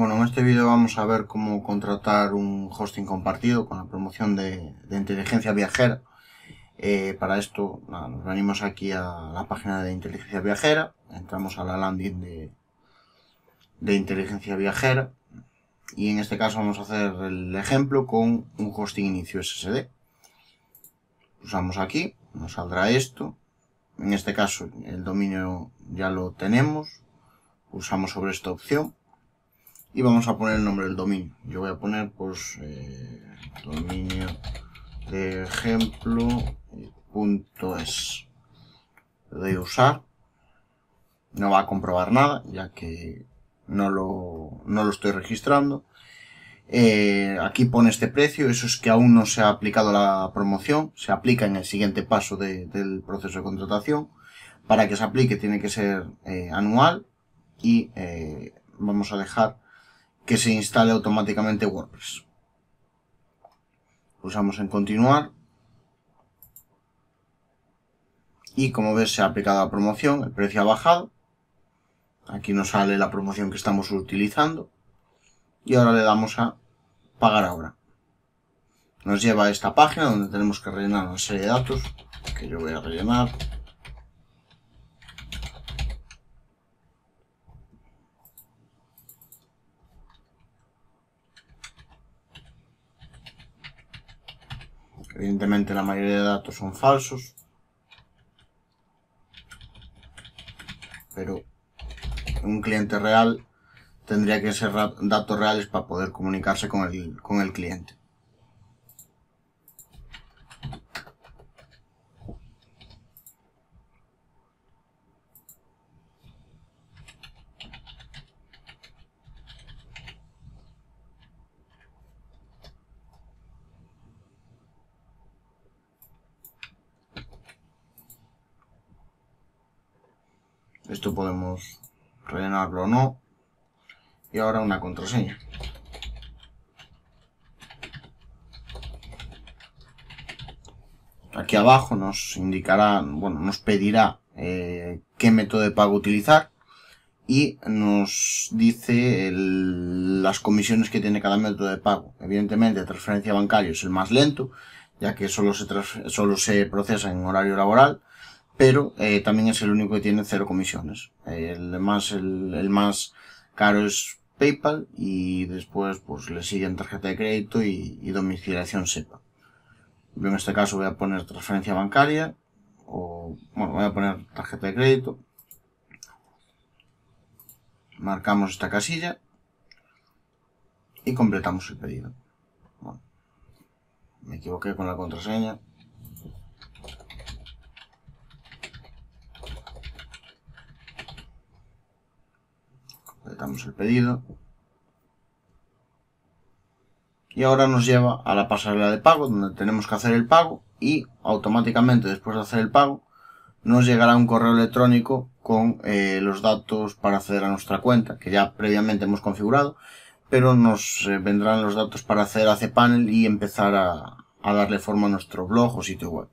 Bueno, en este vídeo vamos a ver cómo contratar un hosting compartido con la promoción de, inteligencia viajera. Eh, para esto nos venimos aquí a la página de inteligencia viajera, entramos a la landing de, de inteligencia viajera y en este caso vamos a hacer el ejemplo con un hosting inicio SSD. Usamos aquí, nos saldrá esto. En este caso el dominio ya lo tenemos, usamos sobre esta opción y vamos a poner el nombre del dominio. Yo voy a poner, pues, eh, dominio de ejemplo eh, punto es. usar. No va a comprobar nada, ya que no lo, estoy registrando. Eh, aquí pone este precio, eso es que aún no se ha aplicado la promoción, se aplica en el siguiente paso del proceso de contratación. Para que se aplique tiene que ser anual y vamos a dejar que se instale automáticamente WordPress. Pulsamos en continuar. Y como ves se ha aplicado la promoción, el precio ha bajado. Aquí nos sale la promoción que estamos utilizando. Y ahora le damos a pagar ahora. Nos lleva a esta página donde tenemos que rellenar una serie de datos que yo voy a rellenar. Evidentemente la mayoría de datos son falsos. Pero un cliente real tendría que ser datos reales para poder comunicarse con el, con el cliente. Esto podemos rellenarlo o no. Y ahora una contraseña. Aquí abajo nos indicará, bueno, nos pedirá eh, qué método de pago utilizar y nos dice las comisiones que tiene cada método de pago. Evidentemente, transferencia bancaria es el más lento, ya que se, solo se procesa en horario laboral pero eh, también es el único que tiene cero comisiones. El más, el, más caro es PayPal y después pues le siguen tarjeta de crédito y, domiciliación SEPA. Yo en este caso voy a poner transferencia bancaria o bueno, voy a poner tarjeta de crédito. Marcamos esta casilla y completamos el pedido. me equivoqué con la contraseña. el pedido. Y ahora nos lleva a la pasarela de pago, donde tenemos que hacer el pago y automáticamente después de hacer el pago nos llegará un correo electrónico con eh, los datos para acceder a nuestra cuenta, que ya previamente hemos configurado, pero nos eh, vendrán los datos para acceder a cPanel y empezar a darle forma a nuestro blog o sitio web.